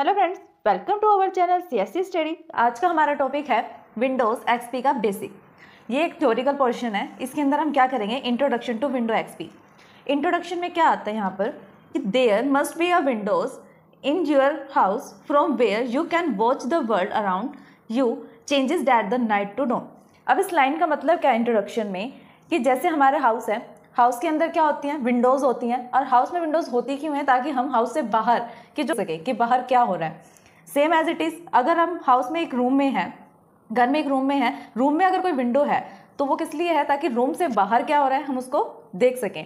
Hello friends welcome to our channel C S study आज का हमारा टॉपिक है विंडोज़ एक्सपी का बेसिक ये एक थ्योरिकल पोर्शन है इसके अंदर हम क्या करेंगे introduction to window XP introduction में क्या आता है यहाँ पर कि there must be a windows in your house from where you can watch the world around you changes that the night to do अब इस लाइन का मतलब क्या है इंट्रोडक्शन में कि जैसे हमारा हाउस है हाउस के अंदर क्या होती हैं विंडोज़ होती हैं और हाउस में विंडोज़ होती क्यों हैं ताकि हम हाउस से बाहर कि जो सके कि बाहर क्या हो रहा है सेम एज इट इज़ अगर हम हाउस में एक रूम में हैं घर में एक रूम में है रूम में अगर कोई विंडो है तो वो किस लिए है ताकि रूम से बाहर क्या हो रहा है हम उसको देख सकें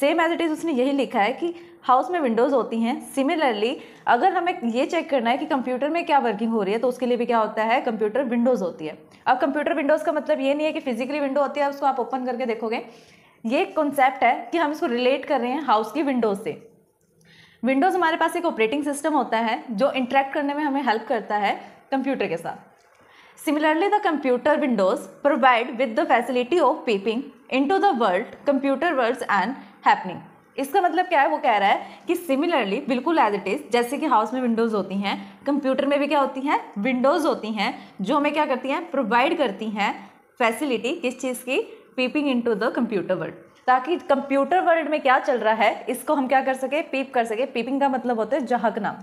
सेम एज इट इज़ उसने यही लिखा है कि हाउस में विंडोज़ होती हैं सिमिलरली अगर हमें ये चेक करना है कि कंप्यूटर में क्या वर्किंग हो रही है तो उसके लिए भी क्या होता है कंप्यूटर विंडोज़ होती है अब कंप्यूटर विंडोज़ का मतलब ये नहीं है कि फिजिकली विंडो होती है उसको आप ओपन करके देखोगे ये एक कॉन्सेप्ट है कि हम इसको रिलेट कर रहे हैं हाउस की विंडोज से विंडोज़ हमारे पास एक ऑपरेटिंग सिस्टम होता है जो इंटरेक्ट करने में हमें हेल्प करता है कंप्यूटर के साथ similarly the computer windows provide with the facility of peeping in to the world computer words and happening इसका मतलब क्या है वो कह रहा है कि सिमिलरली बिल्कुल एज इट इज़ जैसे कि हाउस में विंडोज़ होती हैं कंप्यूटर में भी क्या होती हैं विंडोज़ होती हैं जो हमें क्या करती हैं प्रोवाइड करती हैं फैसिलिटी किस चीज़ की peeping in to the computer world ताकि कंप्यूटर वर्ल्ड में क्या चल रहा है इसको हम क्या कर सके पीप कर सके पीपिंग का मतलब होता है झांकना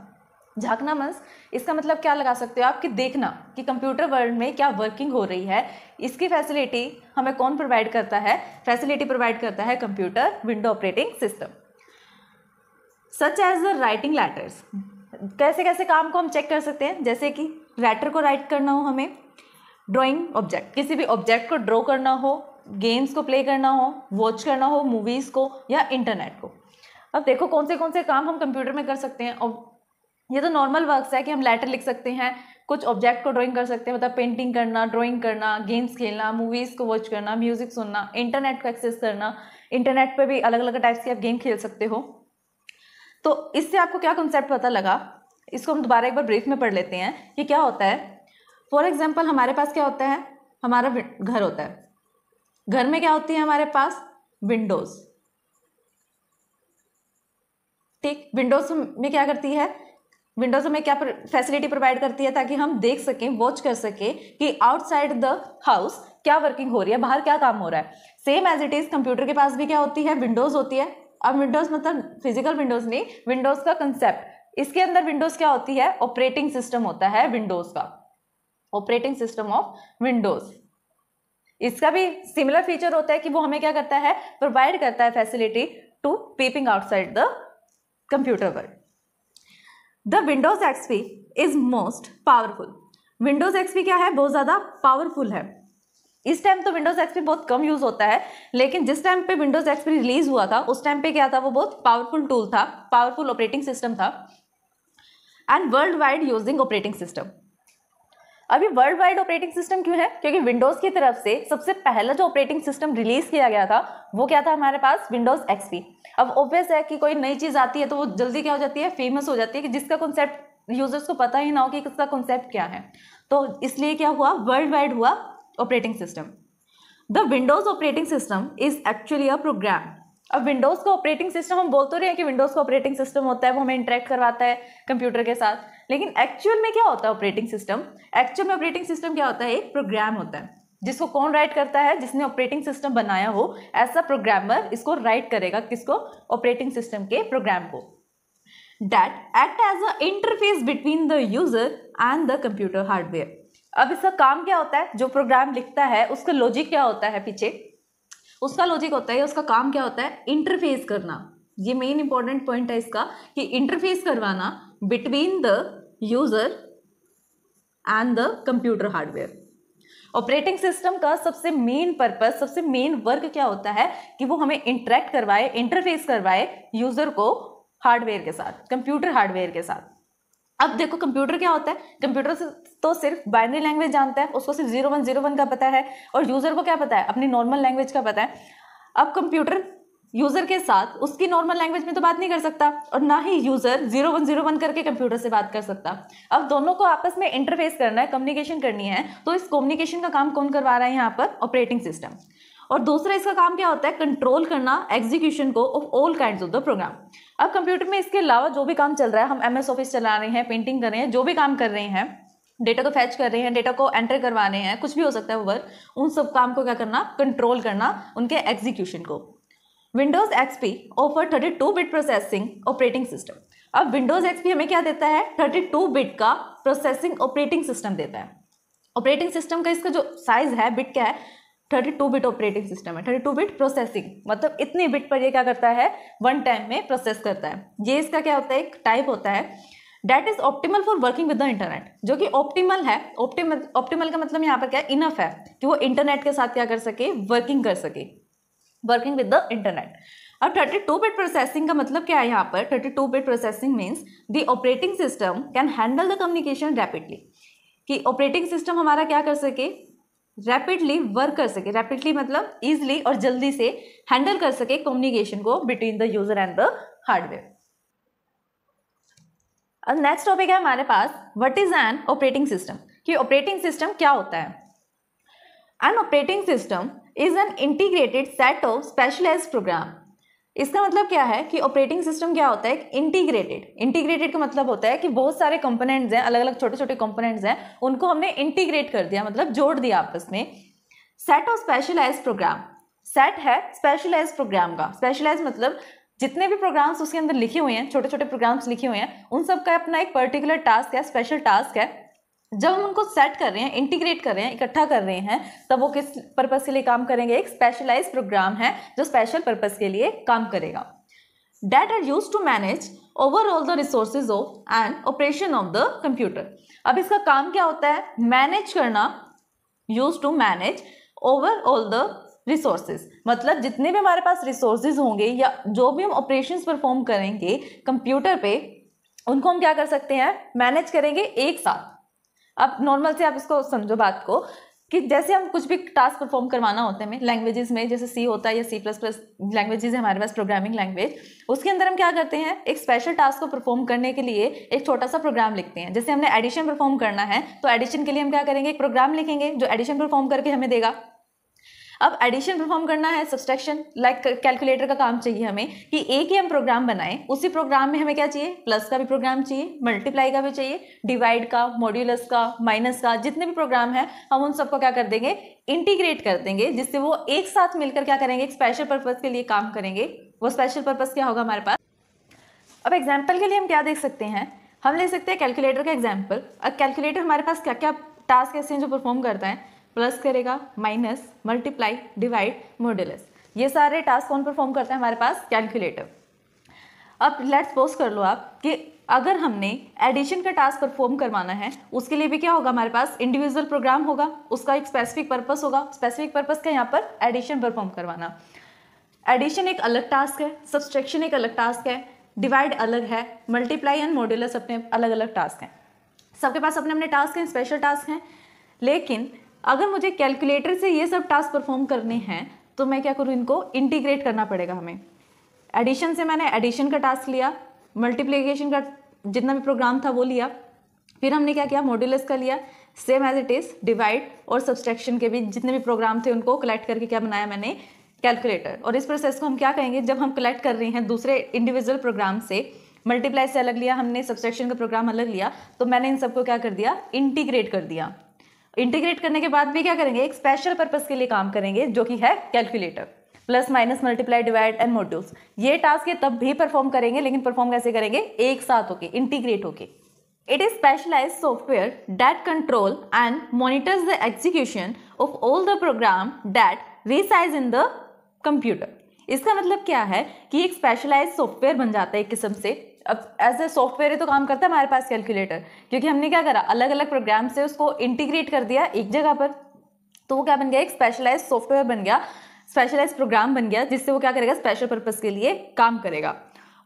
झांकना मंस इसका मतलब क्या लगा सकते हो आप कि देखना कि कंप्यूटर वर्ल्ड में क्या वर्किंग हो रही है इसकी फैसिलिटी हमें कौन प्रोवाइड करता है फैसिलिटी प्रोवाइड करता है computer window operating system such as the writing letters कैसे कैसे काम को हम चेक कर सकते हैं जैसे कि लेटर को राइट करना हो हमें ड्राइंग ऑब्जेक्ट किसी भी ऑब्जेक्ट को ड्रॉ करना हो गेम्स को प्ले करना हो वॉच करना हो मूवीज़ को या इंटरनेट को अब देखो कौन से कौन से काम हम कंप्यूटर में कर सकते हैं और ये तो नॉर्मल वर्क्स है कि हम लेटर लिख सकते हैं कुछ ऑब्जेक्ट को ड्राइंग कर सकते हैं मतलब पेंटिंग करना ड्राइंग करना गेम्स खेलना मूवीज़ को वॉच करना म्यूज़िक सुनना इंटरनेट को एक्सेस करना इंटरनेट पर भी अलग अलग टाइप्स के आप गेम खेल सकते हो तो इससे आपको क्या कंसेप्ट पता लगा इसको हम दोबारा एक बार ब्रीफ में पढ़ लेते हैं कि क्या होता है फॉर एग्जाम्पल हमारे पास क्या होता है हमारा घर होता है घर में क्या होती है हमारे पास विंडोज ठीक विंडोज में क्या करती है विंडोज हमें क्या फैसिलिटी प्रोवाइड करती है ताकि हम देख सकें वॉच कर सकें कि आउटसाइड द हाउस क्या वर्किंग हो रही है बाहर क्या काम हो रहा है same as it is computer के पास भी क्या होती है विंडोज़ होती है अब विंडोज़ मतलब फिजिकल विंडोज़ नहीं विंडोज़ का कंसेप्ट इसके अंदर विंडोज़ क्या होती है ऑपरेटिंग सिस्टम होता है विंडोज़ का ऑपरेटिंग सिस्टम ऑफ विंडोज़ इसका भी सिमिलर फीचर होता है कि वो हमें क्या करता है प्रोवाइड करता है facility to peeping outside the computer world the windows XP is most powerful windows XP क्या है बहुत ज़्यादा पावरफुल है इस टाइम तो विंडोज एक्सपी बहुत कम यूज़ होता है लेकिन जिस टाइम पे विंडोज एक्सपी रिलीज़ हुआ था उस टाइम पे क्या था वो बहुत पावरफुल टूल था पावरफुल ऑपरेटिंग सिस्टम था and world wide using operating system अभी वर्ल्ड वाइड ऑपरेटिंग सिस्टम क्यों है क्योंकि विंडोज की तरफ से सबसे पहला जो ऑपरेटिंग सिस्टम रिलीज किया गया था वो क्या था हमारे पास विंडोज एक्सपी अब ऑब्वियस है कि कोई नई चीज़ आती है तो वो जल्दी क्या हो जाती है फेमस हो जाती है कि जिसका कॉन्सेप्ट यूजर्स को पता ही ना हो कि इसका कॉन्सेप्ट क्या है तो इसलिए क्या हुआ वर्ल्ड वाइड हुआ operating system the windows operating system is actually a program अब विंडोज का ऑपरेटिंग सिस्टम हम बोलते तो रहे हैं कि विंडोज का ऑपरेटिंग सिस्टम होता है वो हमें इंटरेक्ट करवाता है कंप्यूटर के साथ लेकिन एक्चुअल में क्या होता है ऑपरेटिंग सिस्टम एक्चुअल में ऑपरेटिंग सिस्टम क्या होता है एक प्रोग्राम होता है जिसको कौन राइट करता है जिसने ऑपरेटिंग सिस्टम बनाया हो ऐसा प्रोग्रामर इसको राइट करेगा किसको ऑपरेटिंग सिस्टम के प्रोग्राम को that act as a interface between the user and the computer hardware अब इसका काम क्या होता है जो प्रोग्राम लिखता है उसका लॉजिक क्या होता है पीछे उसका लॉजिक होता है उसका काम क्या होता है इंटरफेस करना ये मेन इंपॉर्टेंट पॉइंट है इसका कि इंटरफेस करवाना between the user and the computer hardware operating system का सबसे मेन पर्पस सबसे मेन वर्क क्या होता है कि वो हमें इंटरेक्ट करवाए इंटरफेस करवाए यूज़र को हार्डवेयर के साथ कंप्यूटर हार्डवेयर के साथ अब देखो कंप्यूटर क्या होता है कंप्यूटर तो सिर्फ बाइनरी लैंग्वेज जानता है उसको सिर्फ जीरो वन जीरो वन का पता है और यूज़र को क्या पता है अपनी नॉर्मल लैंग्वेज का पता है अब कंप्यूटर यूज़र के साथ उसकी नॉर्मल लैंग्वेज में तो बात नहीं कर सकता और ना ही user zero one zero one करके कंप्यूटर से बात कर सकता अब दोनों को आपस में इंटरफेस करना है कम्युनिकेशन करनी है तो इस कम्युनिकेशन का काम कौन करवा रहा है यहाँ पर ऑपरेटिंग सिस्टम और दूसरा इसका काम क्या होता है कंट्रोल करना एग्जीक्यूशन को of all kind of the program अब कंप्यूटर में इसके अलावा जो भी काम चल रहा है हम एम एस ऑफिस चला रहे हैं पेंटिंग कर रहे हैं जो भी काम कर रहे हैं डेटा को फैच कर रहे हैं डेटा को एंटर करवाने हैं कुछ भी हो सकता है वर्क उन सब काम को क्या करना कंट्रोल करना उनके एग्जीक्यूशन को विंडोज एक्सपी ऑफर 32-बिट प्रोसेसिंग ऑपरेटिंग सिस्टम अब विंडोज एक्सपी हमें क्या देता है 32-बिट का प्रोसेसिंग ऑपरेटिंग सिस्टम देता है ऑपरेटिंग सिस्टम का इसका जो साइज है बिट क्या है 32 बिट ऑपरेटिंग सिस्टम है 32 बिट प्रोसेसिंग मतलब इतने बिट पर ये क्या करता है वन टाइम में प्रोसेस करता है ये इसका क्या होता है एक टाइप होता है that is optimal for working with the internet जो कि ऑप्टिमल है ऑप्टिमल ऑप्टिमल का मतलब यहाँ पर क्या है इनफ है कि वो इंटरनेट के साथ क्या कर सके वर्किंग कर सके वर्किंग विद द इंटरनेट अब 32 बिट प्रोसेसिंग का मतलब क्या है यहाँ पर 32 bit processing means the operating system can handle the communication rapidly कि ऑपरेटिंग सिस्टम हमारा क्या कर सके रैपिडली वर्क कर सके रैपिडली मतलब ईजिली और जल्दी से हैंडल कर सके कम्युनिकेशन को between the user and the hardware अब नेक्स्ट टॉपिक है हमारे पास what is an operating system कि ऑपरेटिंग सिस्टम क्या होता है an operating system is an integrated set of specialized program इसका मतलब क्या है कि ऑपरेटिंग सिस्टम क्या होता है इंटीग्रेटेड इंटीग्रेटेड का मतलब होता है कि बहुत सारे कंपोनेंट्स हैं अलग अलग छोटे छोटे कंपोनेंट्स हैं उनको हमने इंटीग्रेट कर दिया मतलब जोड़ दिया आपस में set of specialize program set है स्पेशलाइज प्रोग्राम का स्पेशलाइज मतलब जितने भी प्रोग्राम्स उसके अंदर लिखे हुए हैं छोटे छोटे प्रोग्राम्स लिखे हुए हैं उन सबका अपना एक पर्टिकुलर टास्क है स्पेशल टास्क है जब हम उनको सेट कर रहे हैं इंटीग्रेट कर रहे हैं इकट्ठा कर रहे हैं तब वो किस पर्पज़ के लिए काम करेंगे एक स्पेशलाइज प्रोग्राम है जो स्पेशल पर्पज़ के लिए काम करेगा that are use to manage overall the resources of and operation of the computer अब इसका काम क्या होता है मैनेज करना use to manage overall the resources मतलब जितने भी हमारे पास रिसोर्सेज होंगे या जो भी हम ऑपरेशंस परफॉर्म करेंगे कंप्यूटर पे उनको हम क्या कर सकते हैं मैनेज करेंगे एक साथ अब नॉर्मल से आप इसको समझो बात को कि जैसे हम कुछ भी टास्क परफॉर्म करवाना होते हैं हमें लैंग्वेजेस में जैसे सी होता है या सी प्लस प्लस लैंग्वेजेज है हमारे पास प्रोग्रामिंग लैंग्वेज उसके अंदर हम क्या करते हैं एक स्पेशल टास्क को परफॉर्म करने के लिए एक छोटा सा प्रोग्राम लिखते हैं जैसे हमने एडिशन परफॉर्म करना है तो एडिशन के लिए हम क्या करेंगे एक प्रोग्राम लिखेंगे जो एडिशन परफॉर्म करके हमें देगा अब एडिशन परफॉर्म करना है सब्सट्रैक्शन लाइक कैलकुलेटर का काम चाहिए हमें कि एक ही हम प्रोग्राम बनाएं उसी प्रोग्राम में हमें क्या चाहिए प्लस का भी प्रोग्राम चाहिए मल्टीप्लाई का भी चाहिए डिवाइड का मॉड्यूलस का माइनस का जितने भी प्रोग्राम हैं हम उन सबको क्या कर देंगे इंटीग्रेट कर देंगे जिससे वो एक साथ मिलकर क्या करेंगे एक स्पेशल पर्पज़ के लिए काम करेंगे वो स्पेशल पर्पज़ क्या होगा हमारे पास अब एग्जाम्पल के लिए हम क्या देख सकते हैं हम ले सकते हैं कैलकुलेटर का एग्जाम्पल अब कैलकुलेटर हमारे पास क्या क्या टास्क ऐसे हैं जो परफॉर्म करता है प्लस करेगा माइनस मल्टीप्लाई डिवाइड मोडुलस ये सारे टास्क कौन परफॉर्म करता है हमारे पास कैलकुलेटर अब लेट्स पोज कर लो आप कि अगर हमने एडिशन का टास्क परफॉर्म करवाना है उसके लिए भी क्या होगा हमारे पास इंडिविजुअल प्रोग्राम होगा उसका एक स्पेसिफिक पर्पस होगा स्पेसिफिक पर्पस का यहाँ पर एडिशन परफॉर्म करवाना एडिशन एक अलग टास्क है सब्सट्रैक्शन एक अलग टास्क है डिवाइड अलग है मल्टीप्लाई एंड मॉड्यूलस अपने अलग अलग टास्क हैं सबके पास अपने अपने टास्क हैं स्पेशल टास्क हैं लेकिन अगर मुझे कैलकुलेटर से ये सब टास्क परफॉर्म करने हैं तो मैं क्या करूँ इनको इंटीग्रेट करना पड़ेगा हमें एडिशन से मैंने एडिशन का टास्क लिया मल्टीप्लीकेशन का जितना भी प्रोग्राम था वो लिया फिर हमने क्या किया मॉड्यूल्स का लिया same as it is divide और सब्सट्रैक्शन के भी जितने भी प्रोग्राम थे उनको कलेक्ट करके क्या बनाया मैंने कैलकुलेटर और इस प्रोसेस को हम क्या कहेंगे जब हम कलेक्ट कर रहे हैं दूसरे इंडिविजुअल प्रोग्राम से मल्टीप्लाई से अलग लिया हमने सब्सट्रैक्शन का प्रोग्राम अलग लिया तो मैंने इन सबको क्या कर दिया इंटीग्रेट कर दिया इंटीग्रेट करने के बाद भी क्या करेंगे एक स्पेशल पर्पज के लिए काम करेंगे जो कि है calculator plus minus multiply divide and modules ये टास्क ये तब भी परफॉर्म करेंगे लेकिन परफॉर्म कैसे करेंगे एक साथ होके इंटीग्रेट होके it is specialize software that control and monitors the execution of all the program that reside in the computer इसका मतलब क्या है कि एक स्पेशलाइज सॉफ्टवेयर बन जाता है एक किस्म से अब एज ए सॉफ्टवेयर ही तो काम करता है हमारे पास कैलकुलेटर क्योंकि हमने क्या करा अलग अलग प्रोग्राम से उसको इंटीग्रेट कर दिया एक जगह पर तो वो क्या बन गया एक स्पेशलाइज सॉफ्टवेयर बन गया स्पेशलाइज प्रोग्राम बन गया जिससे वो क्या करेगा स्पेशल पर्पज़ के लिए काम करेगा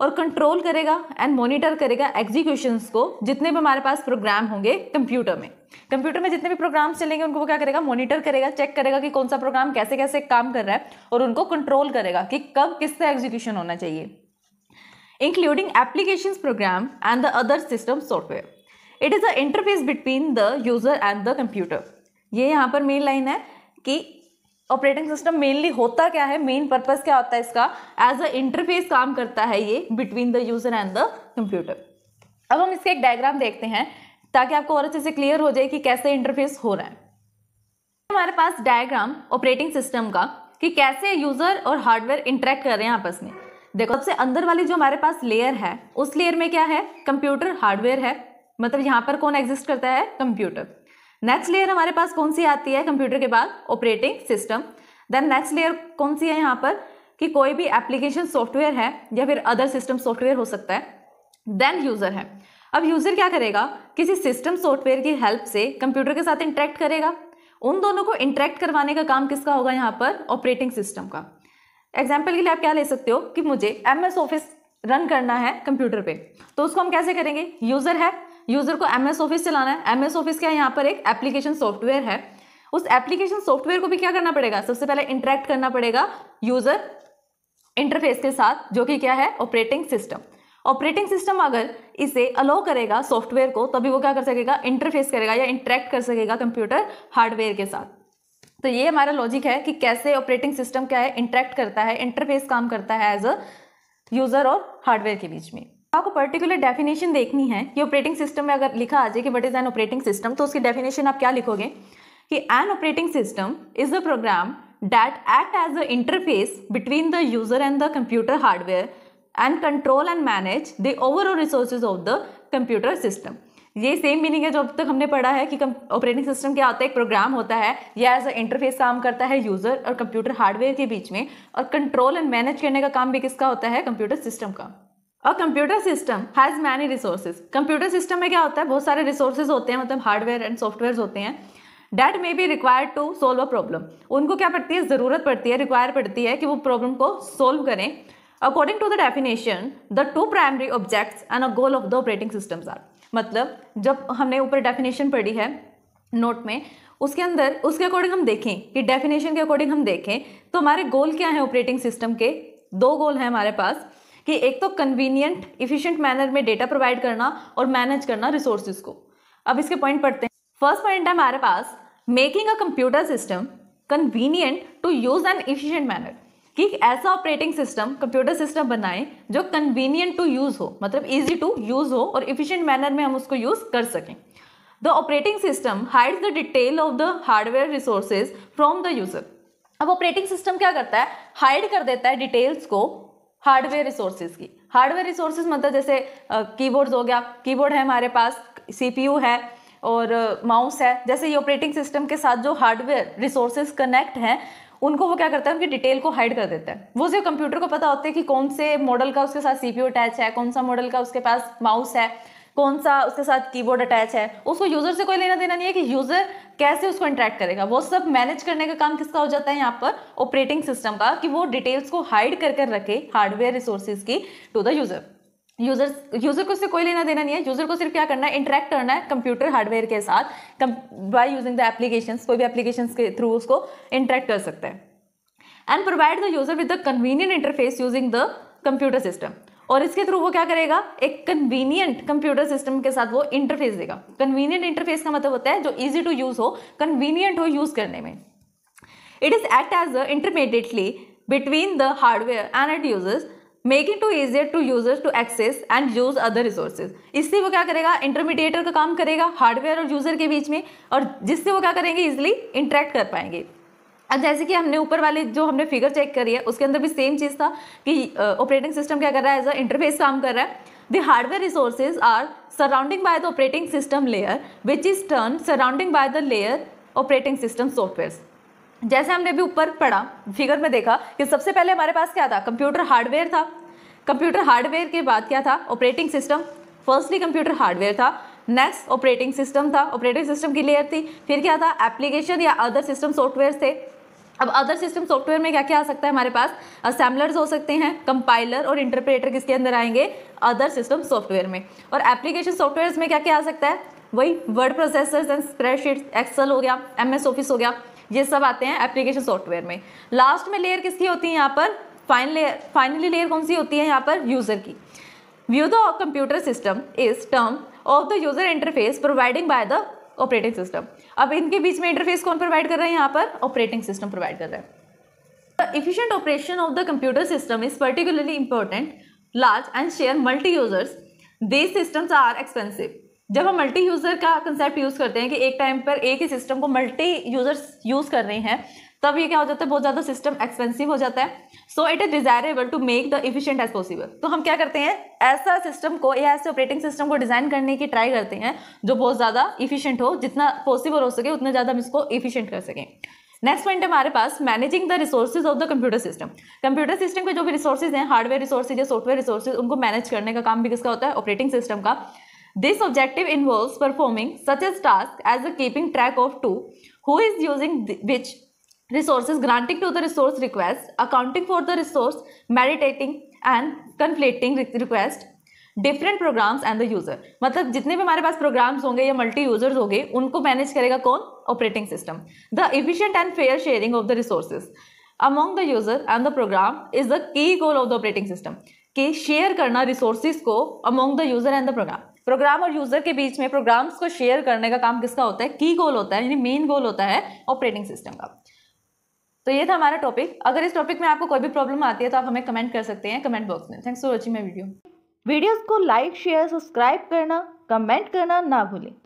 और कंट्रोल करेगा एंड मॉनिटर करेगा एग्जीक्यूशन को जितने भी हमारे पास प्रोग्राम होंगे कंप्यूटर में कंप्यूटर में जितने भी प्रोग्राम्स चलेंगे उनको वो क्या करेगा मॉनिटर करेगा चेक करेगा कि कौन सा प्रोग्राम कैसे कैसे काम कर रहा है और उनको कंट्रोल करेगा कि कब किससे एग्जीक्यूशन होना चाहिए including applications program and the other system software. It is the interface between the user and the computer. ये यहाँ पर main line है कि operating system mainly होता क्या है main purpose क्या होता है इसका as अ interface काम करता है ये between the user and the computer. अब हम इसके एक diagram देखते हैं ताकि आपको और अच्छे से clear हो जाए कि कैसे interface हो रहा है हमारे पास डायग्राम ऑपरेटिंग सिस्टम का कि कैसे यूजर और हार्डवेयर इंटरेक्ट कर रहे हैं आपस में देखो सबसे अंदर वाली जो हमारे पास लेयर है उस लेयर में क्या है कंप्यूटर हार्डवेयर है मतलब यहाँ पर कौन एग्जिस्ट करता है कंप्यूटर नेक्स्ट लेयर हमारे पास कौन सी आती है कंप्यूटर के बाद operating system then next layer कौन सी है यहाँ पर कि कोई भी एप्लीकेशन सॉफ्टवेयर है या फिर अदर सिस्टम सॉफ्टवेयर हो सकता है देन यूज़र है अब यूज़र क्या करेगा किसी सिस्टम सॉफ्टवेयर की हेल्प से कंप्यूटर के साथ इंटरेक्ट करेगा उन दोनों को इंटरेक्ट करवाने का काम किसका होगा यहाँ पर ऑपरेटिंग सिस्टम का एग्जाम्पल के लिए आप क्या ले सकते हो कि मुझे एम एस ऑफिस रन करना है कंप्यूटर पे तो उसको हम कैसे करेंगे यूज़र है यूज़र को एम एस ऑफिस चलाना है एम एस ऑफिस क्या यहाँ पर एक एप्लीकेशन सॉफ्टवेयर है उस एप्लीकेशन सॉफ्टवेयर को भी क्या करना पड़ेगा सबसे पहले इंटरेक्ट करना पड़ेगा यूज़र इंटरफेस के साथ जो कि क्या है ऑपरेटिंग सिस्टम ऑपरेटिंग सिस्टम अगर इसे अलो करेगा सॉफ्टवेयर को तभी वो क्या कर सकेगा इंटरफेस करेगा या इंटरेक्ट कर सकेगा कंप्यूटर हार्डवेयर के साथ तो ये हमारा लॉजिक है कि कैसे ऑपरेटिंग सिस्टम क्या है इंटरेक्ट करता है इंटरफेस काम करता है एज अ यूज़र और हार्डवेयर के बीच में आपको पर्टिकुलर डेफिनेशन देखनी है कि ऑपरेटिंग सिस्टम में अगर लिखा आ जाए कि what is an operating system तो उसकी डेफिनेशन आप क्या लिखोगे कि an operating system is a program that act as a interface between the user and the computer hardware and control and manage the overall resources of the computer system ये same meaning है जो अब तक हमने पढ़ा है कि operating system क्या होता है एक प्रोग्राम होता है या एज अ इंटरफेस काम करता है यूज़र और कंप्यूटर हार्डवेयर के बीच में और कंट्रोल एंड मैनेज करने का काम भी किसका होता है कंप्यूटर सिस्टम का और computer system has many resources computer system में क्या होता है बहुत सारे रिसोर्सेज होते हैं मतलब हार्डवेयर एंड सॉफ्टवेयर होते हैं that may be required to solve a problem उनको क्या पड़ती है ज़रूरत पड़ती है रिक्वायर पड़ती है कि वो प्रॉब्लम को सोल्व करें according to the definition the two primary objects and a goal of the operating systems are मतलब जब हमने ऊपर डेफिनेशन पढ़ी है नोट में उसके अंदर उसके अकॉर्डिंग हम देखें कि डेफिनेशन के अकॉर्डिंग हम देखें तो हमारे गोल क्या है ऑपरेटिंग सिस्टम के दो गोल हैं हमारे पास कि एक तो कन्वीनियंट इफिशियंट मैनर में डेटा प्रोवाइड करना और मैनेज करना रिसोर्सिस को अब इसके पॉइंट पढ़ते हैं फर्स्ट पॉइंट है हमारे पास making a computer system convenient to use an efficient manner कि ऐसा ऑपरेटिंग सिस्टम कंप्यूटर सिस्टम बनाएं जो कन्वीनियंट टू यूज़ हो मतलब ईजी टू यूज़ हो और इफिशियंट मैनर में हम उसको यूज़ कर सकें the operating system hide the detail of the hardware resources from the user अब ऑपरेटिंग सिस्टम क्या करता है हाइड कर देता है डिटेल्स को हार्डवेयर रिसोर्सेज की हार्डवेयर रिसोर्सेज मतलब जैसे कीबोर्ड्स uh, हो गया कीबोर्ड है हमारे पास सीपीयू है और माउस uh, है जैसे ये ऑपरेटिंग सिस्टम के साथ जो हार्डवेयर रिसोर्सेज कनेक्ट हैं उनको वो क्या करता है उनकी डिटेल को हाइड कर देता है वो सिर्फ कंप्यूटर को पता होता है कि कौन से मॉडल का उसके साथ सीपीयू अटैच है कौन सा मॉडल का उसके पास माउस है कौन सा उसके साथ कीबोर्ड अटैच है उसको यूज़र से कोई लेना देना नहीं है कि यूज़र कैसे उसको इंटरेक्ट करेगा वो सब मैनेज करने का काम किसका हो जाता है यहाँ पर ऑपरेटिंग सिस्टम का कि वो डिटेल्स को हाइड कर कर रखे हार्डवेयर रिसोर्सेज की to the user user user को इससे कोई लेना देना नहीं है यूजर को सिर्फ क्या करना है इंटरेक्ट करना है कंप्यूटर हार्डवेयर के साथ बाय यूजिंग द एप्लीकेशन कोई भी एप्लीकेशन के थ्रू उसको इंटरेक्ट कर सकते हैं and provide the user with the convenient interface using the computer system और इसके थ्रू वो क्या करेगा एक कन्वीनियंट कंप्यूटर सिस्टम के साथ वो इंटरफेस देगा कन्वीनियंट इंटरफेस का मतलब होता है जो ईजी टू यूज़ हो कन्वीनियंट हो यूज़ करने में it is act as a intermediately between the hardware and at users make it to easier to users to access and use other resources इससे वो क्या करेगा इंटरमीडिएटर का काम करेगा हार्डवेयर और यूजर के बीच में और जिससे वो क्या करेंगे इजिली इंटरेक्ट कर पाएंगे अब जैसे कि हमने ऊपर वाले जो हमने फिगर चेक करी है उसके अंदर भी सेम चीज़ था कि ऑपरेटिंग uh, सिस्टम क्या कर रहा है एज अ इंटरफेस काम कर रहा है the hardware resources are surrounding by the operating system layer which is turn surrounding by the layer operating system software जैसे हमने भी ऊपर पढ़ा फिगर में देखा कि सबसे पहले हमारे पास क्या था कंप्यूटर हार्डवेयर था कंप्यूटर हार्डवेयर के बाद क्या था operating system firstly computer hardware था नेक्स्ट ऑपरेटिंग सिस्टम था ऑपरेटिंग सिस्टम की लेयर थी फिर क्या था एप्लीकेशन या अदर सिस्टम सॉफ्टवेयर थे अब अदर सिस्टम सॉफ्टवेयर में क्या क्या आ सकता है हमारे पास असेंबलर्स हो सकते हैं कंपाइलर और इंटरप्रेटर किसके अंदर आएंगे अदर सिस्टम सॉफ्टवेयर में और एप्लीकेशन सॉफ्टवेयर में क्या क्या आ सकता है वही word processors and spreadsheet excel हो गया एम एस ऑफिस हो गया ये सब आते हैं एप्लीकेशन सॉफ्टवेयर में लास्ट में लेयर किसकी होती है यहाँ पर फाइनल फाइनली लेयर कौन सी होती है यहाँ पर यूज़र की view the computer system is term of the user interface providing by the operating system अब इनके बीच में इंटरफेस कौन प्रोवाइड कर रहे हैं यहाँ पर ऑपरेटिंग सिस्टम प्रोवाइड कर रहे हैं the efficient operation of the computer system is particularly important large and share multi users these systems are expensive जब हम मल्टी यूज़र का कंसेप्ट यूज़ करते हैं कि एक टाइम पर एक ही सिस्टम को मल्टी यूज़र्स यूज़ कर रहे हैं तब ये क्या हो जाता है बहुत ज़्यादा सिस्टम एक्सपेंसिव हो जाता है so it is desirable to make the efficient as possible तो हम क्या करते हैं ऐसा सिस्टम को या ऐसे ऑपरेटिंग सिस्टम को डिज़ाइन करने की ट्राई करते हैं जो बहुत ज़्यादा इफिशियंट हो जितना पॉसिबल हो सके उतना ज़्यादा हम इसको इफिशियंट कर सकें नेक्स्ट पॉइंट हमारे पास managing the resources of the computer system computer system के जो भी रिसोर्सेज हैं हार्डवेयर रिसोर्सेज या सॉफ्टवेयर रिसोर्सेज उनको मैनेज करने का काम भी किसका होता है ऑपरेटिंग सिस्टम का This objective involves performing such a task as the keeping track of two, who is using which resources, granting to the resource requests, accounting for the resource, meditating and conflating request, different programs and the user. मतलब जितने भी हमारे पास programs होंगे या multi-users होंगे, उनको manage करेगा कौन? Operating system. The efficient and fair sharing of the resources among the user and the program is the key goal of the operating system. के share करना resources को among the user and the program. Program और user के बीच में programmes को share करने का काम किसका होता है की गोल होता है यानी मेन गोल होता है ऑपरेटिंग सिस्टम का तो ये था हमारा टॉपिक अगर इस टॉपिक में आपको कोई भी प्रॉब्लम आती है तो आप हमें कमेंट कर सकते हैं कमेंट बॉक्स में thanks for watching my video videos को लाइक शेयर सब्सक्राइब करना कमेंट करना ना भूलें